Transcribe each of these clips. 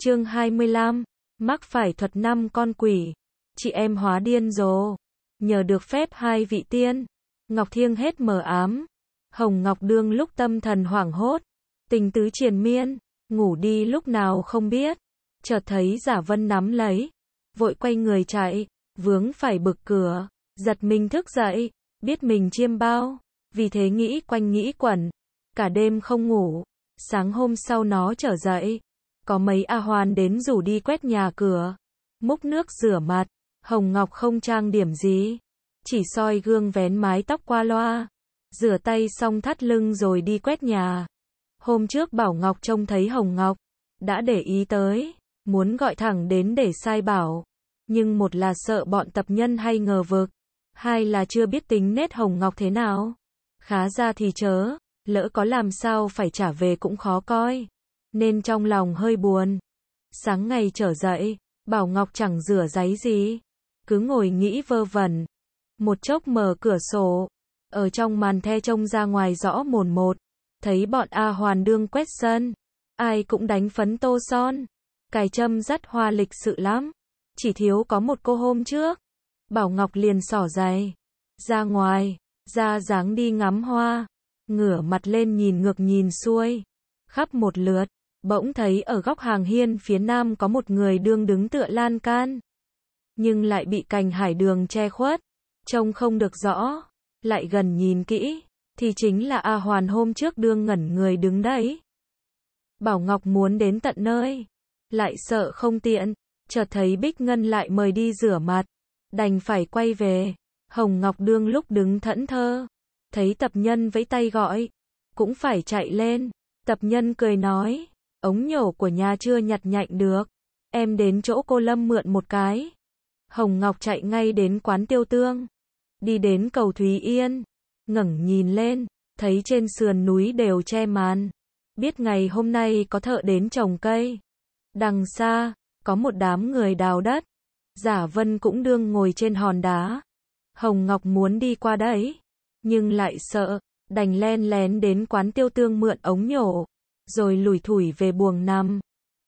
Chương 25. Mắc phải thuật năm con quỷ. Chị em hóa điên rồi. Nhờ được phép hai vị tiên, Ngọc Thiêng hết mờ ám. Hồng Ngọc Đương lúc tâm thần hoảng hốt, tình tứ triền miên, ngủ đi lúc nào không biết. Chợt thấy Giả Vân nắm lấy, vội quay người chạy, vướng phải bực cửa, giật mình thức dậy, biết mình chiêm bao, vì thế nghĩ quanh nghĩ quẩn, cả đêm không ngủ. Sáng hôm sau nó trở dậy, có mấy A Hoàn đến rủ đi quét nhà cửa, múc nước rửa mặt, Hồng Ngọc không trang điểm gì, chỉ soi gương vén mái tóc qua loa, rửa tay xong thắt lưng rồi đi quét nhà. Hôm trước Bảo Ngọc trông thấy Hồng Ngọc, đã để ý tới, muốn gọi thẳng đến để sai bảo, nhưng một là sợ bọn tập nhân hay ngờ vực, hai là chưa biết tính nết Hồng Ngọc thế nào. Khá ra thì chớ, lỡ có làm sao phải trả về cũng khó coi nên trong lòng hơi buồn. Sáng ngày trở dậy, Bảo Ngọc chẳng rửa giấy gì, cứ ngồi nghĩ vơ vẩn. Một chốc mở cửa sổ, ở trong màn the trông ra ngoài rõ mồn một, thấy bọn A Hoàn đương quét sân, ai cũng đánh phấn tô son, cài châm rất hoa lịch sự lắm, chỉ thiếu có một cô hôm trước. Bảo Ngọc liền sỏ giày, ra ngoài, ra dáng đi ngắm hoa, ngửa mặt lên nhìn ngược nhìn xuôi, khắp một lượt, bỗng thấy ở góc hàng hiên phía nam có một người đương đứng tựa lan can, nhưng lại bị cành hải đường che khuất, trông không được rõ, lại gần nhìn kỹ, thì chính là A Hoàn hôm trước đương ngẩn người đứng đấy. Bảo Ngọc muốn đến tận nơi, lại sợ không tiện, chợt thấy Bích Ngân lại mời đi rửa mặt, đành phải quay về. Hồng Ngọc đương lúc đứng thẫn thơ, thấy tập nhân vẫy tay gọi, cũng phải chạy lên. Tập nhân cười nói, Ống nhổ của nhà chưa nhặt nhạnh được. Em đến chỗ cô Lâm mượn một cái. Hồng Ngọc chạy ngay đến quán tiêu tương. Đi đến cầu Thúy Yên. ngẩng nhìn lên, thấy trên sườn núi đều che màn. Biết ngày hôm nay có thợ đến trồng cây. Đằng xa, có một đám người đào đất. Giả Vân cũng đương ngồi trên hòn đá. Hồng Ngọc muốn đi qua đấy, nhưng lại sợ, đành len lén đến quán tiêu tương mượn ống nhổ rồi lủi thủi về buồng nằm.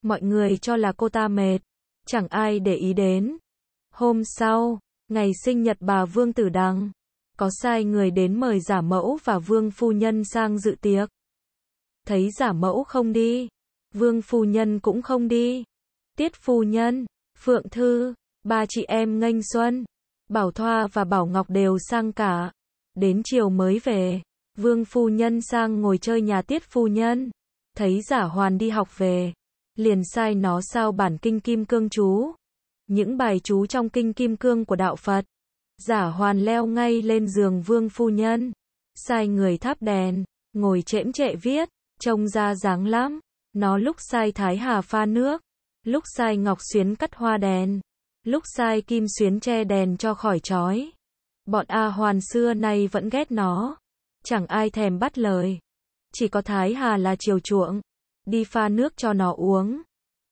Mọi người cho là cô ta mệt, chẳng ai để ý đến. Hôm sau, ngày sinh nhật bà Vương Tử Đằng, có sai người đến mời giả mẫu và Vương Phu Nhân sang dự tiệc. Thấy giả mẫu không đi, Vương Phu Nhân cũng không đi. Tiết Phu Nhân, Phượng Thư, ba chị em nghênh xuân, Bảo Thoa và Bảo Ngọc đều sang cả. Đến chiều mới về, Vương Phu Nhân sang ngồi chơi nhà Tiết Phu Nhân. Thấy giả hoàn đi học về, liền sai nó sao bản kinh kim cương chú. Những bài chú trong kinh kim cương của đạo Phật. Giả hoàn leo ngay lên giường vương phu nhân. Sai người thắp đèn, ngồi chễm chệ viết, trông ra dáng lắm. Nó lúc sai thái hà pha nước, lúc sai ngọc xuyến cắt hoa đèn, lúc sai kim xuyến che đèn cho khỏi trói. Bọn A Hoàn xưa nay vẫn ghét nó. Chẳng ai thèm bắt lời. Chỉ có Thái Hà là chiều chuộng. Đi pha nước cho nó uống.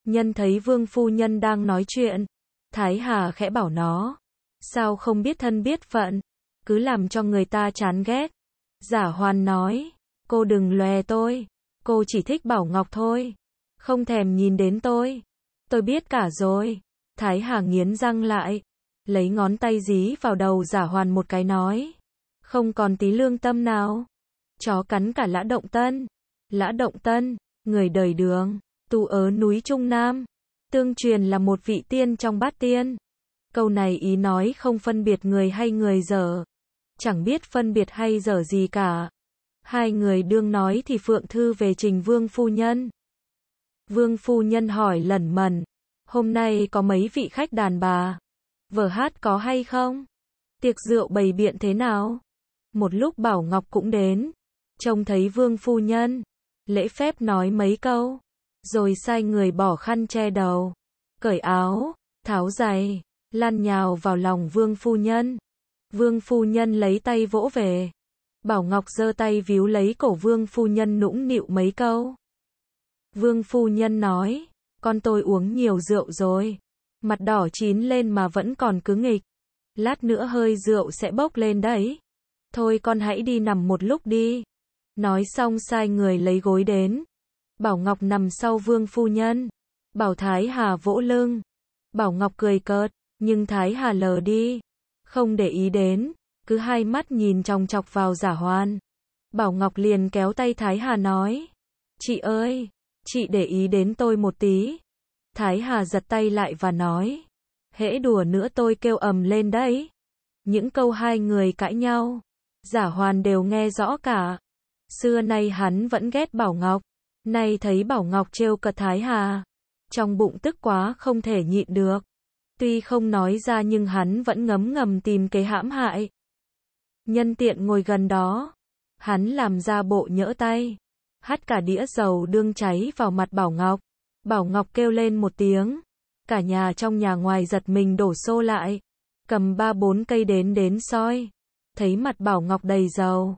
Nhân thấy vương phu nhân đang nói chuyện. Thái Hà khẽ bảo nó. Sao không biết thân biết phận. Cứ làm cho người ta chán ghét. Giả hoàn nói. Cô đừng lòe tôi. Cô chỉ thích Bảo Ngọc thôi. Không thèm nhìn đến tôi. Tôi biết cả rồi. Thái Hà nghiến răng lại. Lấy ngón tay dí vào đầu giả hoàn một cái nói. Không còn tí lương tâm nào chó cắn cả lã động tân. Lã động tân, người đời đường, tu ở núi Trung Nam, tương truyền là một vị tiên trong bát tiên. Câu này ý nói không phân biệt người hay người dở, chẳng biết phân biệt hay dở gì cả. Hai người đương nói thì Phượng Thư về trình Vương Phu Nhân. Vương Phu Nhân hỏi lẩn mẩn, hôm nay có mấy vị khách đàn bà? Vở hát có hay không? Tiệc rượu bày biện thế nào? Một lúc Bảo Ngọc cũng đến, Trông thấy vương phu nhân, lễ phép nói mấy câu, rồi sai người bỏ khăn che đầu, cởi áo, tháo giày, lăn nhào vào lòng vương phu nhân. Vương phu nhân lấy tay vỗ về. Bảo Ngọc giơ tay víu lấy cổ vương phu nhân nũng nịu mấy câu. Vương phu nhân nói, con tôi uống nhiều rượu rồi. Mặt đỏ chín lên mà vẫn còn cứ nghịch. Lát nữa hơi rượu sẽ bốc lên đấy. Thôi con hãy đi nằm một lúc đi. Nói xong sai người lấy gối đến. Bảo Ngọc nằm sau vương phu nhân. Bảo Thái Hà vỗ lưng. Bảo Ngọc cười cợt, nhưng Thái Hà lờ đi. Không để ý đến, cứ hai mắt nhìn trong chọc vào giả hoan. Bảo Ngọc liền kéo tay Thái Hà nói. Chị ơi, chị để ý đến tôi một tí. Thái Hà giật tay lại và nói. Hễ đùa nữa tôi kêu ầm lên đấy. Những câu hai người cãi nhau, giả hoàn đều nghe rõ cả. Xưa nay hắn vẫn ghét Bảo Ngọc, nay thấy Bảo Ngọc trêu cật Thái Hà, trong bụng tức quá không thể nhịn được. Tuy không nói ra nhưng hắn vẫn ngấm ngầm tìm kế hãm hại. Nhân tiện ngồi gần đó, hắn làm ra bộ nhỡ tay, hắt cả đĩa dầu đương cháy vào mặt Bảo Ngọc. Bảo Ngọc kêu lên một tiếng, cả nhà trong nhà ngoài giật mình đổ xô lại, cầm ba bốn cây đến đến soi, thấy mặt Bảo Ngọc đầy dầu.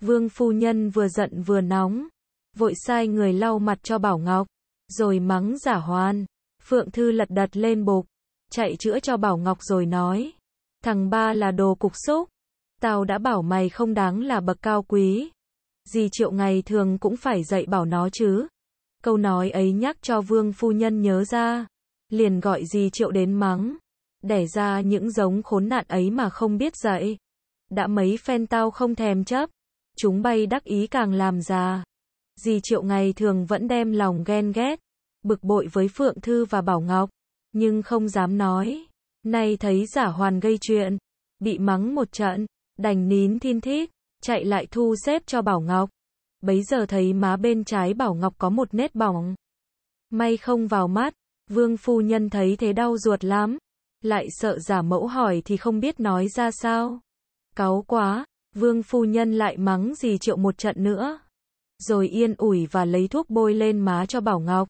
Vương phu nhân vừa giận vừa nóng, vội sai người lau mặt cho Bảo Ngọc, rồi mắng giả hoan. Phượng Thư lật đật lên bục, chạy chữa cho Bảo Ngọc rồi nói, thằng ba là đồ cục xúc, tao đã bảo mày không đáng là bậc cao quý. Dì triệu ngày thường cũng phải dạy bảo nó chứ. Câu nói ấy nhắc cho vương phu nhân nhớ ra, liền gọi dì triệu đến mắng, đẻ ra những giống khốn nạn ấy mà không biết dạy. Đã mấy phen tao không thèm chấp, chúng bay đắc ý càng làm già. Dì Triệu ngày thường vẫn đem lòng ghen ghét, bực bội với Phượng Thư và Bảo Ngọc, nhưng không dám nói. Nay thấy giả hoàn gây chuyện, bị mắng một trận, đành nín thiên thích, chạy lại thu xếp cho Bảo Ngọc. Bấy giờ thấy má bên trái Bảo Ngọc có một nét bỏng. May không vào mắt, vương phu nhân thấy thế đau ruột lắm. Lại sợ giả mẫu hỏi thì không biết nói ra sao. Cáu quá, Vương phu nhân lại mắng gì triệu một trận nữa. Rồi yên ủi và lấy thuốc bôi lên má cho Bảo Ngọc.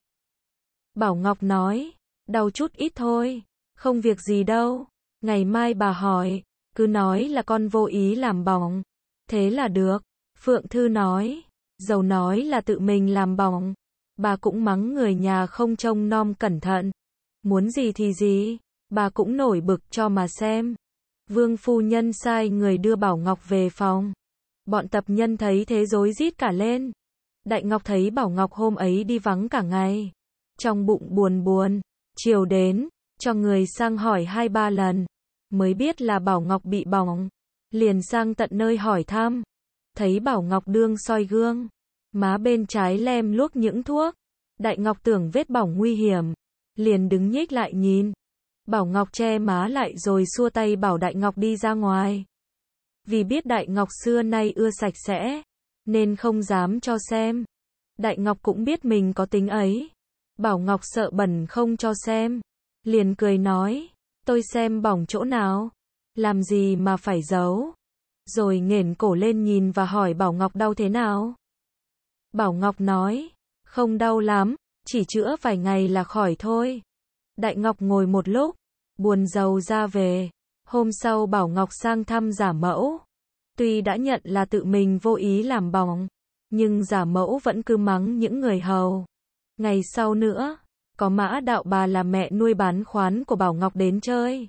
Bảo Ngọc nói, đau chút ít thôi, không việc gì đâu. Ngày mai bà hỏi, cứ nói là con vô ý làm bỏng. Thế là được, Phượng Thư nói, dầu nói là tự mình làm bỏng. Bà cũng mắng người nhà không trông nom cẩn thận. Muốn gì thì gì, bà cũng nổi bực cho mà xem. Vương phu nhân sai người đưa Bảo Ngọc về phòng. Bọn tập nhân thấy thế rối rít cả lên. Đại Ngọc thấy Bảo Ngọc hôm ấy đi vắng cả ngày. Trong bụng buồn buồn, chiều đến, cho người sang hỏi hai ba lần. Mới biết là Bảo Ngọc bị bỏng. Liền sang tận nơi hỏi thăm. Thấy Bảo Ngọc đương soi gương. Má bên trái lem luốc những thuốc. Đại Ngọc tưởng vết bỏng nguy hiểm. Liền đứng nhích lại nhìn. Bảo Ngọc che má lại rồi xua tay bảo Đại Ngọc đi ra ngoài. Vì biết Đại Ngọc xưa nay ưa sạch sẽ, nên không dám cho xem. Đại Ngọc cũng biết mình có tính ấy. Bảo Ngọc sợ bẩn không cho xem. Liền cười nói, tôi xem bỏng chỗ nào. Làm gì mà phải giấu. Rồi nghển cổ lên nhìn và hỏi Bảo Ngọc đau thế nào. Bảo Ngọc nói, không đau lắm, chỉ chữa vài ngày là khỏi thôi. Đại Ngọc ngồi một lúc, buồn giàu ra về. Hôm sau Bảo Ngọc sang thăm giả mẫu. Tuy đã nhận là tự mình vô ý làm bỏng, nhưng giả mẫu vẫn cứ mắng những người hầu. Ngày sau nữa, có mã đạo bà là mẹ nuôi bán khoán của Bảo Ngọc đến chơi.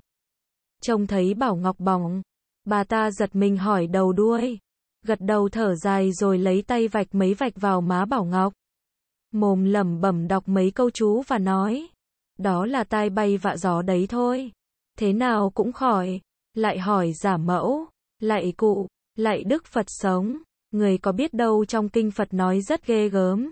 Trông thấy Bảo Ngọc bỏng, bà ta giật mình hỏi đầu đuôi. Gật đầu thở dài rồi lấy tay vạch mấy vạch vào má Bảo Ngọc. Mồm lẩm bẩm đọc mấy câu chú và nói đó là tai bay vạ gió đấy thôi. Thế nào cũng khỏi, lại hỏi giả mẫu, lại cụ, lại Đức Phật sống, người có biết đâu trong kinh Phật nói rất ghê gớm.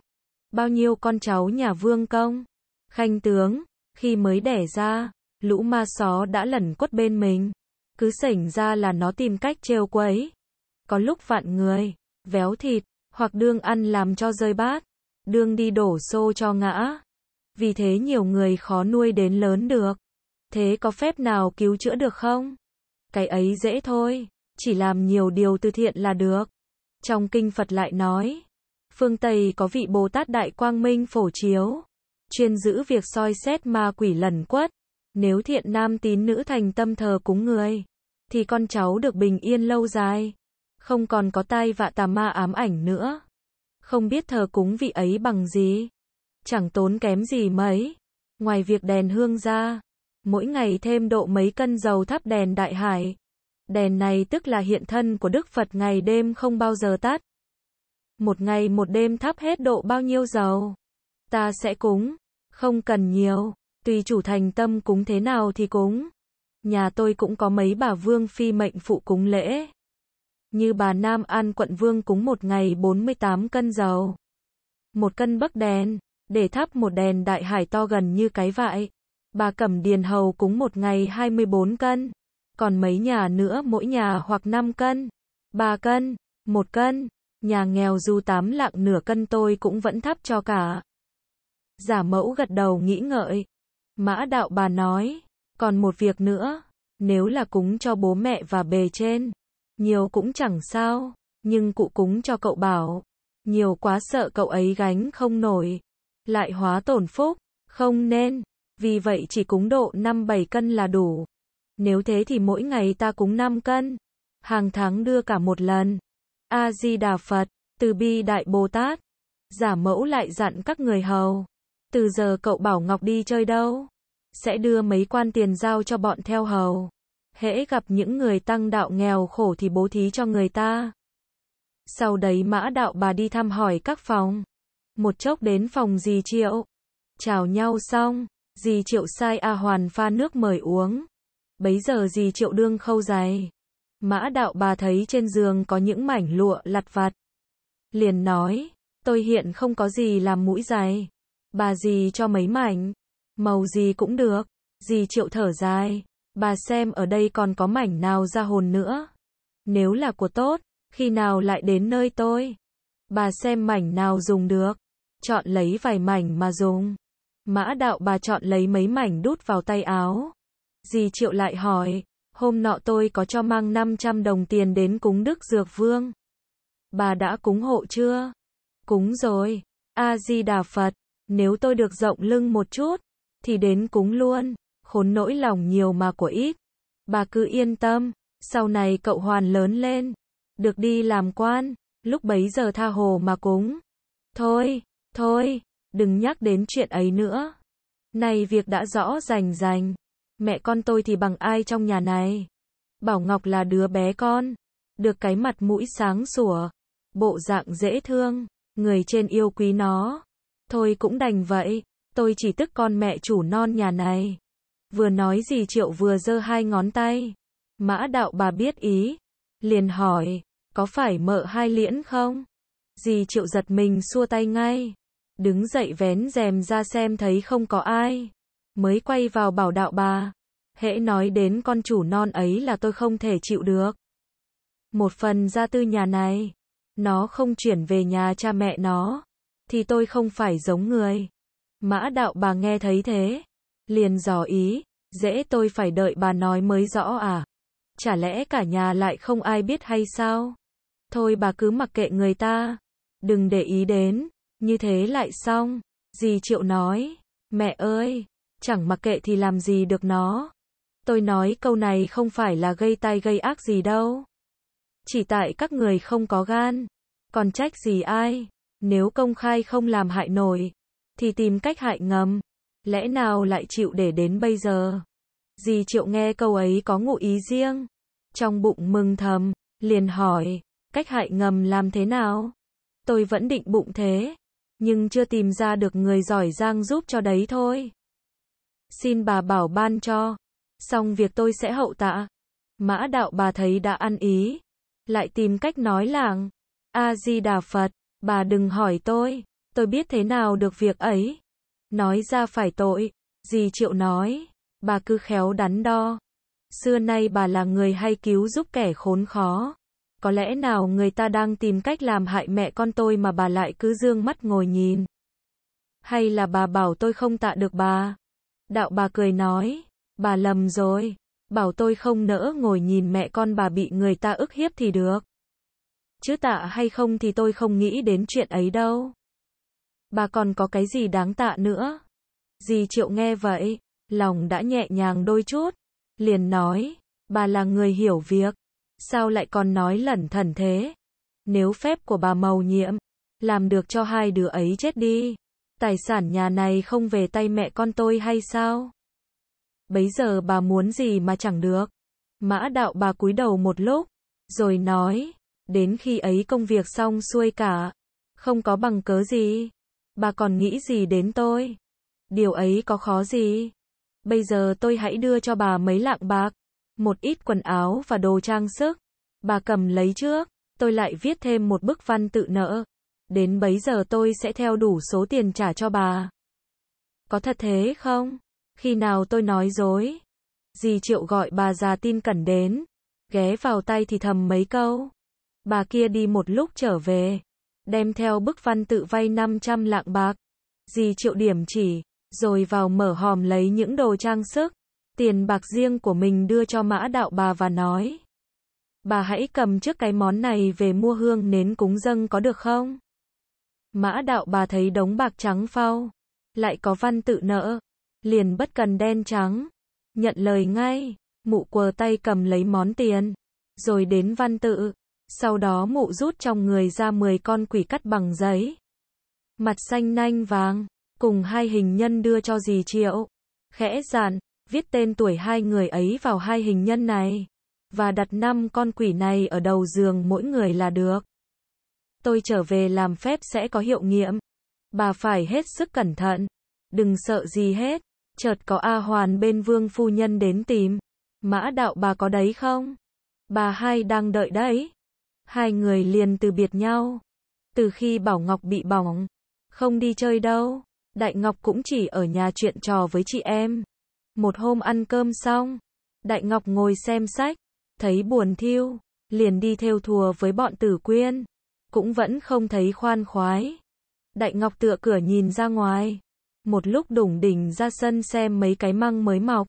Bao nhiêu con cháu nhà vương công, khanh tướng, khi mới đẻ ra, lũ ma só đã lẩn quất bên mình. Cứ sảnh ra là nó tìm cách trêu quấy. Có lúc vạn người, véo thịt, hoặc đương ăn làm cho rơi bát, đương đi đổ xô cho ngã vì thế nhiều người khó nuôi đến lớn được. Thế có phép nào cứu chữa được không? Cái ấy dễ thôi, chỉ làm nhiều điều từ thiện là được. Trong kinh Phật lại nói, phương Tây có vị Bồ Tát Đại Quang Minh phổ chiếu, chuyên giữ việc soi xét ma quỷ lẩn quất. Nếu thiện nam tín nữ thành tâm thờ cúng người, thì con cháu được bình yên lâu dài, không còn có tai vạ tà ma ám ảnh nữa. Không biết thờ cúng vị ấy bằng gì chẳng tốn kém gì mấy. Ngoài việc đèn hương ra, mỗi ngày thêm độ mấy cân dầu thắp đèn đại hải. Đèn này tức là hiện thân của Đức Phật ngày đêm không bao giờ tắt. Một ngày một đêm thắp hết độ bao nhiêu dầu, ta sẽ cúng, không cần nhiều, tùy chủ thành tâm cúng thế nào thì cúng. Nhà tôi cũng có mấy bà vương phi mệnh phụ cúng lễ. Như bà Nam An quận vương cúng một ngày 48 cân dầu, một cân bắc đèn để thắp một đèn đại hải to gần như cái vại. Bà Cẩm Điền Hầu cúng một ngày 24 cân, còn mấy nhà nữa mỗi nhà hoặc 5 cân, 3 cân, 1 cân, nhà nghèo dù tám lạng nửa cân tôi cũng vẫn thắp cho cả. Giả mẫu gật đầu nghĩ ngợi. Mã đạo bà nói, còn một việc nữa, nếu là cúng cho bố mẹ và bề trên, nhiều cũng chẳng sao, nhưng cụ cúng cho cậu bảo, nhiều quá sợ cậu ấy gánh không nổi lại hóa tổn phúc, không nên, vì vậy chỉ cúng độ 5-7 cân là đủ. Nếu thế thì mỗi ngày ta cúng 5 cân, hàng tháng đưa cả một lần. A-di-đà Phật, từ bi Đại Bồ Tát, giả mẫu lại dặn các người hầu. Từ giờ cậu bảo Ngọc đi chơi đâu? Sẽ đưa mấy quan tiền giao cho bọn theo hầu. Hễ gặp những người tăng đạo nghèo khổ thì bố thí cho người ta. Sau đấy mã đạo bà đi thăm hỏi các phòng một chốc đến phòng dì Triệu. Chào nhau xong, dì Triệu sai A Hoàn pha nước mời uống. Bấy giờ dì Triệu đương khâu dài. Mã đạo bà thấy trên giường có những mảnh lụa lặt vặt. Liền nói, tôi hiện không có gì làm mũi dài. Bà dì cho mấy mảnh, màu gì cũng được. Dì Triệu thở dài, bà xem ở đây còn có mảnh nào ra hồn nữa. Nếu là của tốt, khi nào lại đến nơi tôi? Bà xem mảnh nào dùng được chọn lấy vài mảnh mà dùng. Mã đạo bà chọn lấy mấy mảnh đút vào tay áo. Dì Triệu lại hỏi, hôm nọ tôi có cho mang 500 đồng tiền đến cúng Đức Dược Vương. Bà đã cúng hộ chưa? Cúng rồi. A-di-đà Phật, nếu tôi được rộng lưng một chút, thì đến cúng luôn. Khốn nỗi lòng nhiều mà của ít. Bà cứ yên tâm, sau này cậu hoàn lớn lên. Được đi làm quan, lúc bấy giờ tha hồ mà cúng. Thôi. Thôi, đừng nhắc đến chuyện ấy nữa. Này việc đã rõ rành rành. Mẹ con tôi thì bằng ai trong nhà này? Bảo Ngọc là đứa bé con. Được cái mặt mũi sáng sủa. Bộ dạng dễ thương. Người trên yêu quý nó. Thôi cũng đành vậy. Tôi chỉ tức con mẹ chủ non nhà này. Vừa nói gì Triệu vừa giơ hai ngón tay. Mã đạo bà biết ý. Liền hỏi. Có phải mợ hai liễn không? Dì Triệu giật mình xua tay ngay đứng dậy vén rèm ra xem thấy không có ai, mới quay vào bảo đạo bà, hễ nói đến con chủ non ấy là tôi không thể chịu được. Một phần gia tư nhà này, nó không chuyển về nhà cha mẹ nó, thì tôi không phải giống người. Mã đạo bà nghe thấy thế, liền dò ý, dễ tôi phải đợi bà nói mới rõ à? Chả lẽ cả nhà lại không ai biết hay sao? Thôi bà cứ mặc kệ người ta, đừng để ý đến. Như thế lại xong, dì Triệu nói, mẹ ơi, chẳng mặc kệ thì làm gì được nó. Tôi nói câu này không phải là gây tai gây ác gì đâu. Chỉ tại các người không có gan, còn trách gì ai, nếu công khai không làm hại nổi, thì tìm cách hại ngầm, lẽ nào lại chịu để đến bây giờ. Dì Triệu nghe câu ấy có ngụ ý riêng, trong bụng mừng thầm, liền hỏi, cách hại ngầm làm thế nào? Tôi vẫn định bụng thế, nhưng chưa tìm ra được người giỏi giang giúp cho đấy thôi. Xin bà bảo ban cho, xong việc tôi sẽ hậu tạ. Mã đạo bà thấy đã ăn ý, lại tìm cách nói làng, A-di-đà Phật, bà đừng hỏi tôi, tôi biết thế nào được việc ấy. Nói ra phải tội, gì chịu nói, bà cứ khéo đắn đo. Xưa nay bà là người hay cứu giúp kẻ khốn khó có lẽ nào người ta đang tìm cách làm hại mẹ con tôi mà bà lại cứ dương mắt ngồi nhìn. Hay là bà bảo tôi không tạ được bà? Đạo bà cười nói, bà lầm rồi, bảo tôi không nỡ ngồi nhìn mẹ con bà bị người ta ức hiếp thì được. Chứ tạ hay không thì tôi không nghĩ đến chuyện ấy đâu. Bà còn có cái gì đáng tạ nữa? Dì Triệu nghe vậy, lòng đã nhẹ nhàng đôi chút, liền nói, bà là người hiểu việc, sao lại còn nói lẩn thần thế? Nếu phép của bà màu nhiễm, làm được cho hai đứa ấy chết đi. Tài sản nhà này không về tay mẹ con tôi hay sao? Bấy giờ bà muốn gì mà chẳng được. Mã đạo bà cúi đầu một lúc, rồi nói, đến khi ấy công việc xong xuôi cả, không có bằng cớ gì. Bà còn nghĩ gì đến tôi? Điều ấy có khó gì? Bây giờ tôi hãy đưa cho bà mấy lạng bạc một ít quần áo và đồ trang sức. Bà cầm lấy trước, tôi lại viết thêm một bức văn tự nợ. Đến bấy giờ tôi sẽ theo đủ số tiền trả cho bà. Có thật thế không? Khi nào tôi nói dối? Dì Triệu gọi bà già tin cẩn đến, ghé vào tay thì thầm mấy câu. Bà kia đi một lúc trở về, đem theo bức văn tự vay 500 lạng bạc. Dì Triệu điểm chỉ, rồi vào mở hòm lấy những đồ trang sức tiền bạc riêng của mình đưa cho mã đạo bà và nói. Bà hãy cầm trước cái món này về mua hương nến cúng dâng có được không? Mã đạo bà thấy đống bạc trắng phao, lại có văn tự nợ, liền bất cần đen trắng, nhận lời ngay, mụ quờ tay cầm lấy món tiền, rồi đến văn tự, sau đó mụ rút trong người ra 10 con quỷ cắt bằng giấy. Mặt xanh nanh vàng, cùng hai hình nhân đưa cho dì triệu, khẽ giản, viết tên tuổi hai người ấy vào hai hình nhân này, và đặt năm con quỷ này ở đầu giường mỗi người là được. Tôi trở về làm phép sẽ có hiệu nghiệm. Bà phải hết sức cẩn thận, đừng sợ gì hết. Chợt có A Hoàn bên vương phu nhân đến tìm. Mã đạo bà có đấy không? Bà hai đang đợi đấy. Hai người liền từ biệt nhau. Từ khi Bảo Ngọc bị bỏng, không đi chơi đâu, Đại Ngọc cũng chỉ ở nhà chuyện trò với chị em. Một hôm ăn cơm xong, Đại Ngọc ngồi xem sách, thấy buồn thiêu, liền đi theo thùa với bọn tử quyên, cũng vẫn không thấy khoan khoái. Đại Ngọc tựa cửa nhìn ra ngoài, một lúc đủng đỉnh ra sân xem mấy cái măng mới mọc.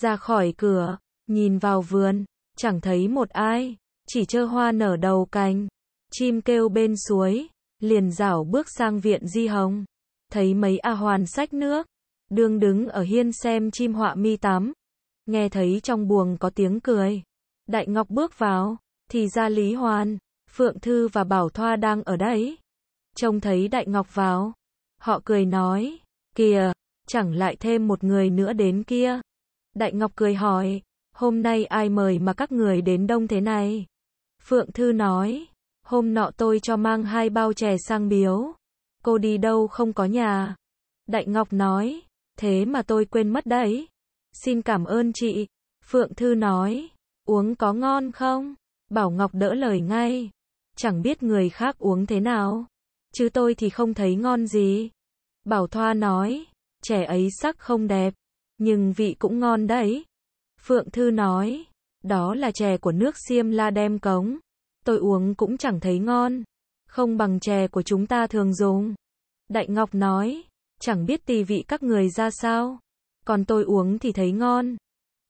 Ra khỏi cửa, nhìn vào vườn, chẳng thấy một ai, chỉ chơ hoa nở đầu cành, chim kêu bên suối, liền rảo bước sang viện Di Hồng, thấy mấy a hoàn sách nước, Đương đứng ở hiên xem chim họa mi tám. Nghe thấy trong buồng có tiếng cười. Đại Ngọc bước vào, thì ra Lý Hoan, Phượng Thư và Bảo Thoa đang ở đấy. Trông thấy Đại Ngọc vào. Họ cười nói, kìa, chẳng lại thêm một người nữa đến kia. Đại Ngọc cười hỏi, hôm nay ai mời mà các người đến đông thế này? Phượng Thư nói, hôm nọ tôi cho mang hai bao chè sang biếu. Cô đi đâu không có nhà? Đại Ngọc nói, Thế mà tôi quên mất đấy. Xin cảm ơn chị. Phượng Thư nói. Uống có ngon không? Bảo Ngọc đỡ lời ngay. Chẳng biết người khác uống thế nào. Chứ tôi thì không thấy ngon gì. Bảo Thoa nói. Trẻ ấy sắc không đẹp. Nhưng vị cũng ngon đấy. Phượng Thư nói. Đó là chè của nước xiêm la đem cống. Tôi uống cũng chẳng thấy ngon. Không bằng chè của chúng ta thường dùng. Đại Ngọc nói. Chẳng biết tì vị các người ra sao. Còn tôi uống thì thấy ngon.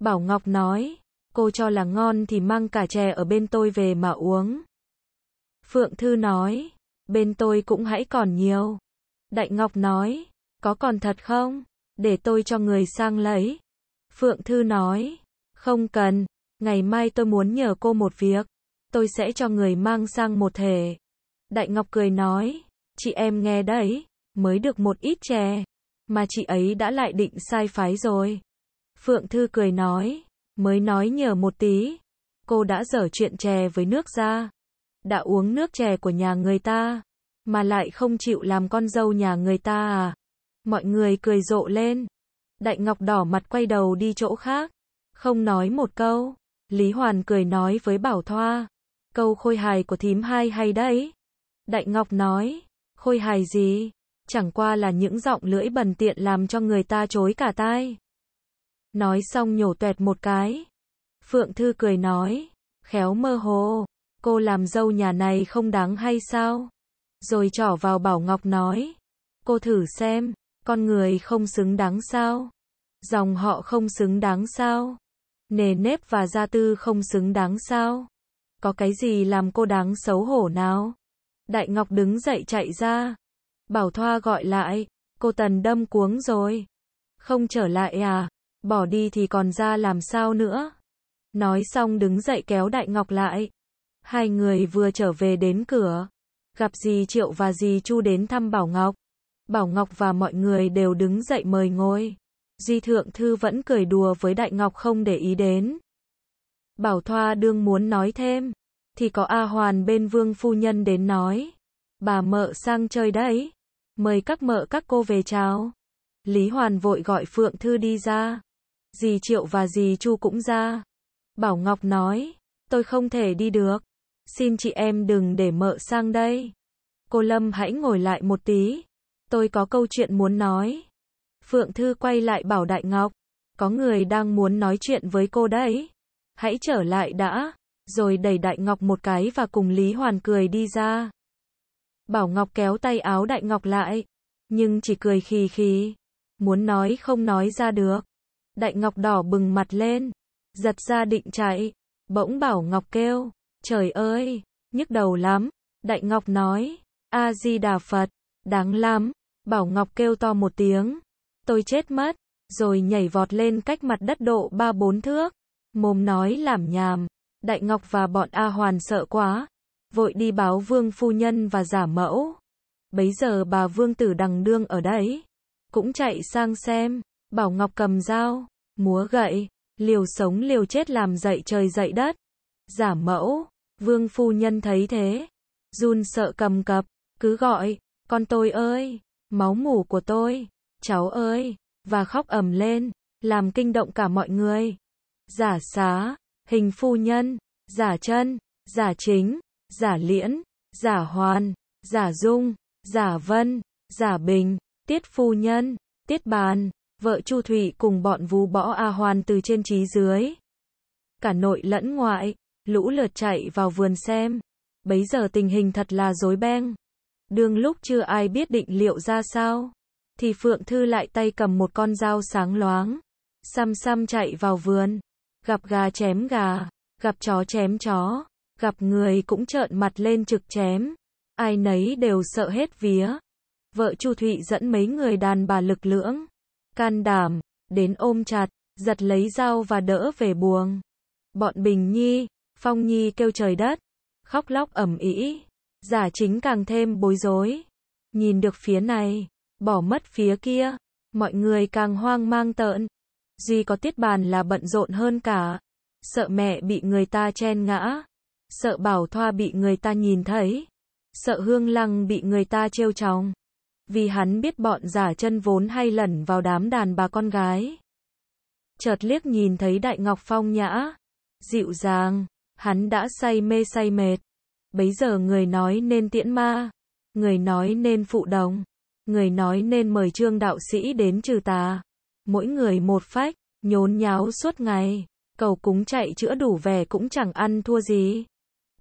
Bảo Ngọc nói, cô cho là ngon thì mang cả chè ở bên tôi về mà uống. Phượng Thư nói, bên tôi cũng hãy còn nhiều. Đại Ngọc nói, có còn thật không? Để tôi cho người sang lấy. Phượng Thư nói, không cần, ngày mai tôi muốn nhờ cô một việc. Tôi sẽ cho người mang sang một thể. Đại Ngọc cười nói, chị em nghe đấy mới được một ít chè, mà chị ấy đã lại định sai phái rồi. Phượng Thư cười nói, mới nói nhờ một tí, cô đã dở chuyện chè với nước ra, đã uống nước chè của nhà người ta, mà lại không chịu làm con dâu nhà người ta à. Mọi người cười rộ lên. Đại Ngọc đỏ mặt quay đầu đi chỗ khác, không nói một câu. Lý Hoàn cười nói với Bảo Thoa, câu khôi hài của thím hai hay đấy. Đại Ngọc nói, khôi hài gì? chẳng qua là những giọng lưỡi bần tiện làm cho người ta chối cả tai. Nói xong nhổ tuẹt một cái. Phượng Thư cười nói, khéo mơ hồ, cô làm dâu nhà này không đáng hay sao? Rồi trỏ vào Bảo Ngọc nói, cô thử xem, con người không xứng đáng sao? Dòng họ không xứng đáng sao? Nề nếp và gia tư không xứng đáng sao? Có cái gì làm cô đáng xấu hổ nào? Đại Ngọc đứng dậy chạy ra, Bảo Thoa gọi lại, cô Tần đâm cuống rồi. Không trở lại à, bỏ đi thì còn ra làm sao nữa. Nói xong đứng dậy kéo Đại Ngọc lại. Hai người vừa trở về đến cửa, gặp dì Triệu và dì Chu đến thăm Bảo Ngọc. Bảo Ngọc và mọi người đều đứng dậy mời ngồi. Di Thượng Thư vẫn cười đùa với Đại Ngọc không để ý đến. Bảo Thoa đương muốn nói thêm, thì có A Hoàn bên Vương Phu Nhân đến nói. Bà mợ sang chơi đấy mời các mợ các cô về cháo. Lý Hoàn vội gọi Phượng Thư đi ra. Dì Triệu và dì Chu cũng ra. Bảo Ngọc nói, tôi không thể đi được. Xin chị em đừng để mợ sang đây. Cô Lâm hãy ngồi lại một tí. Tôi có câu chuyện muốn nói. Phượng Thư quay lại bảo Đại Ngọc. Có người đang muốn nói chuyện với cô đấy. Hãy trở lại đã. Rồi đẩy Đại Ngọc một cái và cùng Lý Hoàn cười đi ra. Bảo Ngọc kéo tay áo Đại Ngọc lại, nhưng chỉ cười khì khì, muốn nói không nói ra được. Đại Ngọc đỏ bừng mặt lên, giật ra định chạy, bỗng Bảo Ngọc kêu, trời ơi, nhức đầu lắm. Đại Ngọc nói, A-di-đà Phật, đáng lắm. Bảo Ngọc kêu to một tiếng, tôi chết mất, rồi nhảy vọt lên cách mặt đất độ ba bốn thước, mồm nói làm nhàm. Đại Ngọc và bọn A Hoàn sợ quá, vội đi báo vương phu nhân và giả mẫu. Bấy giờ bà vương tử đằng đương ở đấy, cũng chạy sang xem, bảo ngọc cầm dao, múa gậy, liều sống liều chết làm dậy trời dậy đất. Giả mẫu, vương phu nhân thấy thế, run sợ cầm cập, cứ gọi, con tôi ơi, máu mủ của tôi, cháu ơi, và khóc ầm lên, làm kinh động cả mọi người. Giả xá, hình phu nhân, giả chân, giả chính giả liễn, giả hoàn, giả dung, giả vân, giả bình, tiết phu nhân, tiết bàn, vợ Chu Thủy cùng bọn vú bõ A Hoàn từ trên trí dưới. Cả nội lẫn ngoại, lũ lượt chạy vào vườn xem. Bấy giờ tình hình thật là rối beng. Đương lúc chưa ai biết định liệu ra sao, thì Phượng Thư lại tay cầm một con dao sáng loáng. Xăm xăm chạy vào vườn, gặp gà chém gà, gặp chó chém chó gặp người cũng trợn mặt lên trực chém. Ai nấy đều sợ hết vía. Vợ Chu Thụy dẫn mấy người đàn bà lực lưỡng, can đảm, đến ôm chặt, giật lấy dao và đỡ về buồng. Bọn Bình Nhi, Phong Nhi kêu trời đất, khóc lóc ẩm ý, giả chính càng thêm bối rối. Nhìn được phía này, bỏ mất phía kia, mọi người càng hoang mang tợn. Duy có tiết bàn là bận rộn hơn cả, sợ mẹ bị người ta chen ngã sợ Bảo Thoa bị người ta nhìn thấy, sợ Hương Lăng bị người ta trêu chọc, Vì hắn biết bọn giả chân vốn hay lẩn vào đám đàn bà con gái. Chợt liếc nhìn thấy Đại Ngọc Phong nhã, dịu dàng, hắn đã say mê say mệt. Bấy giờ người nói nên tiễn ma, người nói nên phụ đồng, người nói nên mời trương đạo sĩ đến trừ tà. Mỗi người một phách, nhốn nháo suốt ngày, cầu cúng chạy chữa đủ về cũng chẳng ăn thua gì.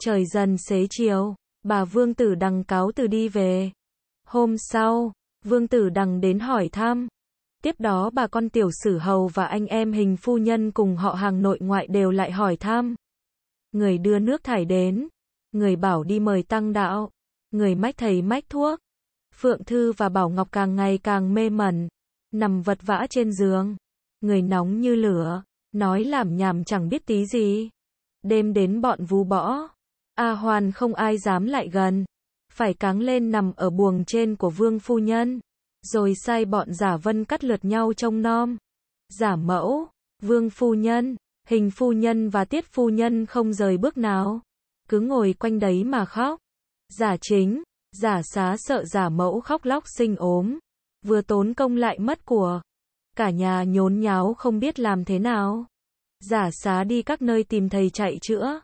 Trời dần xế chiều, bà Vương Tử Đằng cáo từ đi về. Hôm sau, Vương Tử Đằng đến hỏi thăm. Tiếp đó bà con tiểu sử hầu và anh em hình phu nhân cùng họ hàng nội ngoại đều lại hỏi thăm. Người đưa nước thải đến, người bảo đi mời tăng đạo, người mách thầy mách thuốc. Phượng Thư và Bảo Ngọc càng ngày càng mê mẩn, nằm vật vã trên giường. Người nóng như lửa, nói làm nhảm chẳng biết tí gì. Đêm đến bọn vú bõ A Hoàn không ai dám lại gần. Phải cáng lên nằm ở buồng trên của vương phu nhân. Rồi sai bọn giả vân cắt lượt nhau trong nom. Giả mẫu, vương phu nhân, hình phu nhân và tiết phu nhân không rời bước nào. Cứ ngồi quanh đấy mà khóc. Giả chính, giả xá sợ giả mẫu khóc lóc sinh ốm. Vừa tốn công lại mất của. Cả nhà nhốn nháo không biết làm thế nào. Giả xá đi các nơi tìm thầy chạy chữa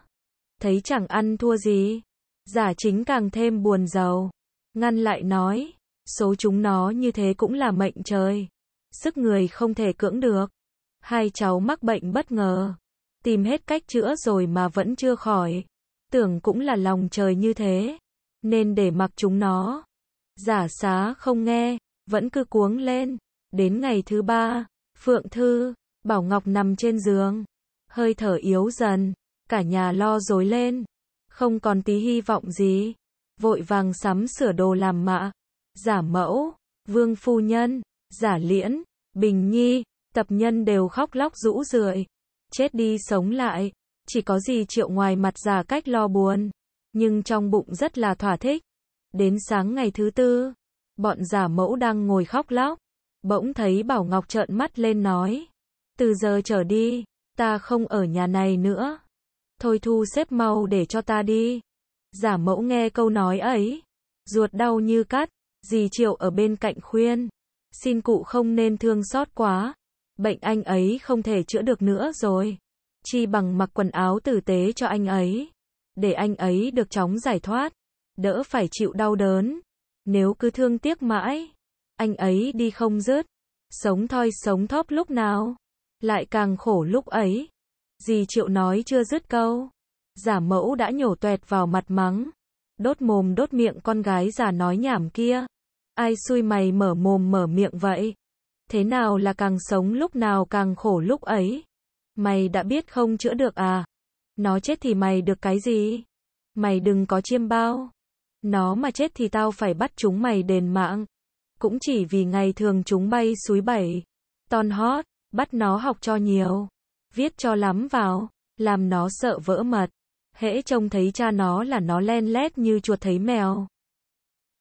thấy chẳng ăn thua gì. Giả chính càng thêm buồn giàu. Ngăn lại nói, số chúng nó như thế cũng là mệnh trời. Sức người không thể cưỡng được. Hai cháu mắc bệnh bất ngờ. Tìm hết cách chữa rồi mà vẫn chưa khỏi. Tưởng cũng là lòng trời như thế. Nên để mặc chúng nó. Giả xá không nghe, vẫn cứ cuống lên. Đến ngày thứ ba, Phượng Thư, Bảo Ngọc nằm trên giường. Hơi thở yếu dần cả nhà lo dối lên, không còn tí hy vọng gì, vội vàng sắm sửa đồ làm mạ, giả mẫu, vương phu nhân, giả liễn, bình nhi, tập nhân đều khóc lóc rũ rượi, chết đi sống lại, chỉ có gì triệu ngoài mặt giả cách lo buồn, nhưng trong bụng rất là thỏa thích. Đến sáng ngày thứ tư, bọn giả mẫu đang ngồi khóc lóc, bỗng thấy Bảo Ngọc trợn mắt lên nói, từ giờ trở đi, ta không ở nhà này nữa. Thôi thu xếp mau để cho ta đi. Giả mẫu nghe câu nói ấy. Ruột đau như cắt. Dì Triệu ở bên cạnh khuyên. Xin cụ không nên thương xót quá. Bệnh anh ấy không thể chữa được nữa rồi. Chi bằng mặc quần áo tử tế cho anh ấy. Để anh ấy được chóng giải thoát. Đỡ phải chịu đau đớn. Nếu cứ thương tiếc mãi. Anh ấy đi không dứt. Sống thoi sống thóp lúc nào. Lại càng khổ lúc ấy. Dì Triệu nói chưa dứt câu. Giả mẫu đã nhổ tuẹt vào mặt mắng. Đốt mồm đốt miệng con gái già nói nhảm kia. Ai xui mày mở mồm mở miệng vậy? Thế nào là càng sống lúc nào càng khổ lúc ấy? Mày đã biết không chữa được à? Nó chết thì mày được cái gì? Mày đừng có chiêm bao. Nó mà chết thì tao phải bắt chúng mày đền mạng. Cũng chỉ vì ngày thường chúng bay suối bảy. Ton hót bắt nó học cho nhiều viết cho lắm vào, làm nó sợ vỡ mật. Hễ trông thấy cha nó là nó len lét như chuột thấy mèo.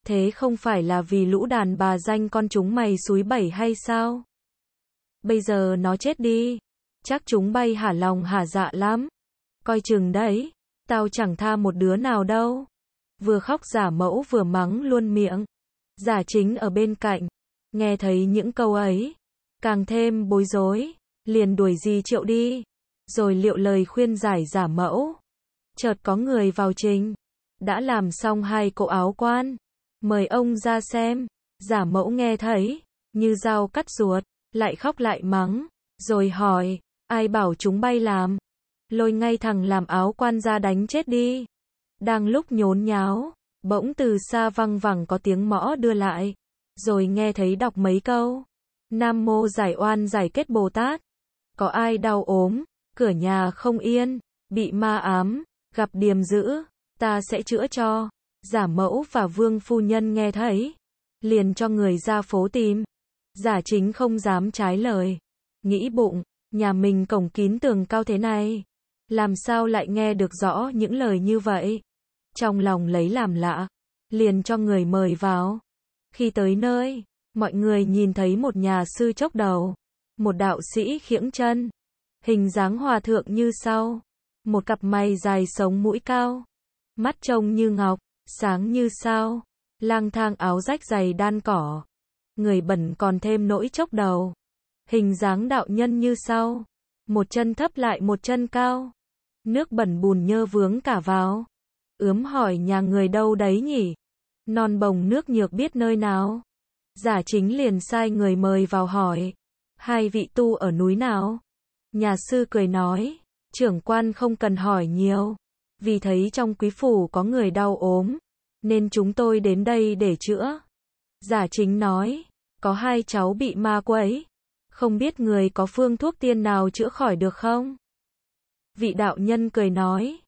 Thế không phải là vì lũ đàn bà danh con chúng mày suối bảy hay sao? Bây giờ nó chết đi. Chắc chúng bay hả lòng hả dạ lắm. Coi chừng đấy, tao chẳng tha một đứa nào đâu. Vừa khóc giả mẫu vừa mắng luôn miệng. Giả chính ở bên cạnh, nghe thấy những câu ấy, càng thêm bối rối. Liền đuổi gì triệu đi. Rồi liệu lời khuyên giải giả mẫu. Chợt có người vào trình. Đã làm xong hai cỗ áo quan. Mời ông ra xem. Giả mẫu nghe thấy. Như dao cắt ruột. Lại khóc lại mắng. Rồi hỏi. Ai bảo chúng bay làm. Lôi ngay thằng làm áo quan ra đánh chết đi. Đang lúc nhốn nháo. Bỗng từ xa văng vẳng có tiếng mõ đưa lại. Rồi nghe thấy đọc mấy câu. Nam mô giải oan giải kết Bồ Tát có ai đau ốm, cửa nhà không yên, bị ma ám, gặp điềm dữ, ta sẽ chữa cho. Giả mẫu và vương phu nhân nghe thấy, liền cho người ra phố tìm. Giả chính không dám trái lời, nghĩ bụng, nhà mình cổng kín tường cao thế này, làm sao lại nghe được rõ những lời như vậy. Trong lòng lấy làm lạ, liền cho người mời vào. Khi tới nơi, mọi người nhìn thấy một nhà sư chốc đầu. Một đạo sĩ khiễng chân, hình dáng hòa thượng như sau, một cặp mày dài sống mũi cao, mắt trông như ngọc, sáng như sao, lang thang áo rách dày đan cỏ, người bẩn còn thêm nỗi chốc đầu. Hình dáng đạo nhân như sau, một chân thấp lại một chân cao, nước bẩn bùn nhơ vướng cả vào. Ướm hỏi nhà người đâu đấy nhỉ? Non bồng nước nhược biết nơi nào? Giả chính liền sai người mời vào hỏi hai vị tu ở núi nào? Nhà sư cười nói, trưởng quan không cần hỏi nhiều, vì thấy trong quý phủ có người đau ốm, nên chúng tôi đến đây để chữa. Giả chính nói, có hai cháu bị ma quấy, không biết người có phương thuốc tiên nào chữa khỏi được không? Vị đạo nhân cười nói,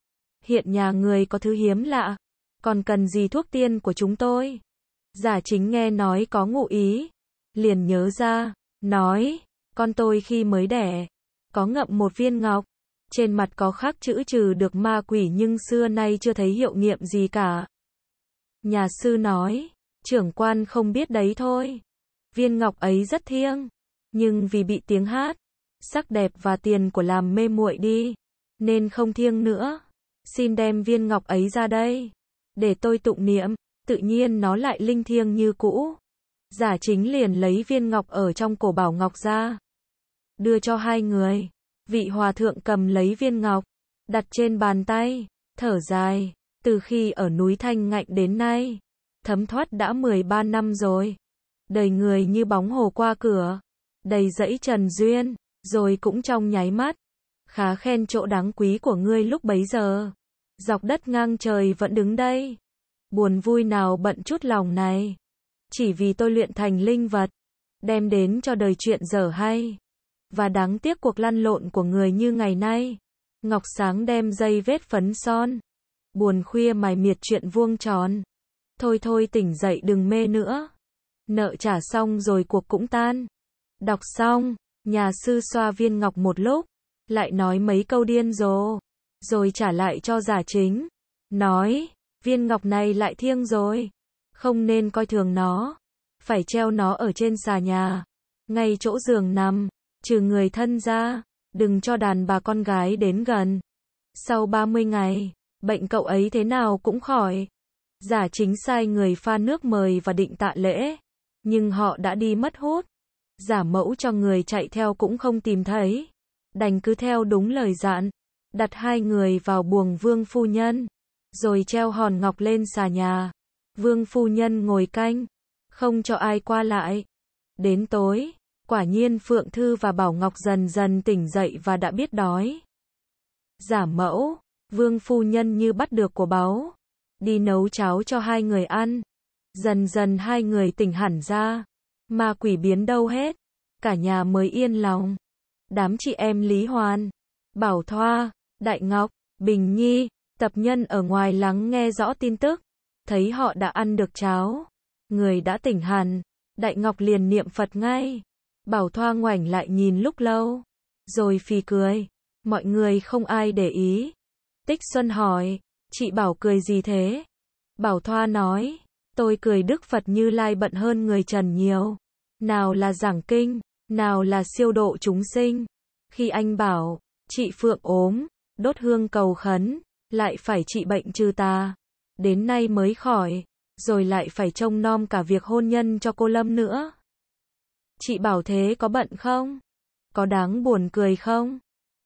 hiện nhà người có thứ hiếm lạ, còn cần gì thuốc tiên của chúng tôi? Giả chính nghe nói có ngụ ý, liền nhớ ra, nói, con tôi khi mới đẻ, có ngậm một viên ngọc, trên mặt có khắc chữ trừ được ma quỷ nhưng xưa nay chưa thấy hiệu nghiệm gì cả. Nhà sư nói, trưởng quan không biết đấy thôi. Viên ngọc ấy rất thiêng, nhưng vì bị tiếng hát, sắc đẹp và tiền của làm mê muội đi, nên không thiêng nữa. Xin đem viên ngọc ấy ra đây, để tôi tụng niệm, tự nhiên nó lại linh thiêng như cũ. Giả chính liền lấy viên ngọc ở trong cổ bảo ngọc ra đưa cho hai người. Vị hòa thượng cầm lấy viên ngọc, đặt trên bàn tay, thở dài, từ khi ở núi Thanh Ngạnh đến nay, thấm thoát đã 13 năm rồi. Đời người như bóng hồ qua cửa, đầy dẫy trần duyên, rồi cũng trong nháy mắt. Khá khen chỗ đáng quý của ngươi lúc bấy giờ. Dọc đất ngang trời vẫn đứng đây. Buồn vui nào bận chút lòng này. Chỉ vì tôi luyện thành linh vật, đem đến cho đời chuyện dở hay và đáng tiếc cuộc lăn lộn của người như ngày nay. Ngọc sáng đem dây vết phấn son. Buồn khuya mài miệt chuyện vuông tròn. Thôi thôi tỉnh dậy đừng mê nữa. Nợ trả xong rồi cuộc cũng tan. Đọc xong, nhà sư xoa viên ngọc một lúc, lại nói mấy câu điên rồ, rồi trả lại cho giả chính. Nói, viên ngọc này lại thiêng rồi, không nên coi thường nó, phải treo nó ở trên xà nhà, ngay chỗ giường nằm trừ người thân ra, đừng cho đàn bà con gái đến gần. Sau 30 ngày, bệnh cậu ấy thế nào cũng khỏi. Giả chính sai người pha nước mời và định tạ lễ, nhưng họ đã đi mất hút. Giả mẫu cho người chạy theo cũng không tìm thấy. Đành cứ theo đúng lời dặn, đặt hai người vào buồng vương phu nhân, rồi treo hòn ngọc lên xà nhà. Vương phu nhân ngồi canh, không cho ai qua lại. Đến tối, Quả nhiên Phượng Thư và Bảo Ngọc dần dần tỉnh dậy và đã biết đói. Giả mẫu, vương phu nhân như bắt được của báo. Đi nấu cháo cho hai người ăn. Dần dần hai người tỉnh hẳn ra. Mà quỷ biến đâu hết. Cả nhà mới yên lòng. Đám chị em Lý Hoàn, Bảo Thoa, Đại Ngọc, Bình Nhi, tập nhân ở ngoài lắng nghe rõ tin tức. Thấy họ đã ăn được cháo. Người đã tỉnh hẳn. Đại Ngọc liền niệm Phật ngay. Bảo Thoa ngoảnh lại nhìn lúc lâu, rồi phì cười. Mọi người không ai để ý. Tích Xuân hỏi, chị Bảo cười gì thế? Bảo Thoa nói, tôi cười Đức Phật Như Lai bận hơn người Trần nhiều. Nào là giảng kinh, nào là siêu độ chúng sinh. Khi anh bảo, chị Phượng ốm, đốt hương cầu khấn, lại phải trị bệnh trừ ta. Đến nay mới khỏi, rồi lại phải trông nom cả việc hôn nhân cho cô Lâm nữa. Chị bảo thế có bận không? Có đáng buồn cười không?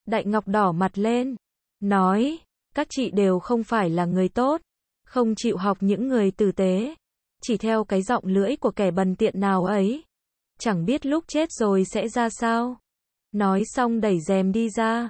Đại Ngọc đỏ mặt lên, nói, các chị đều không phải là người tốt, không chịu học những người tử tế, chỉ theo cái giọng lưỡi của kẻ bần tiện nào ấy. Chẳng biết lúc chết rồi sẽ ra sao. Nói xong đẩy rèm đi ra.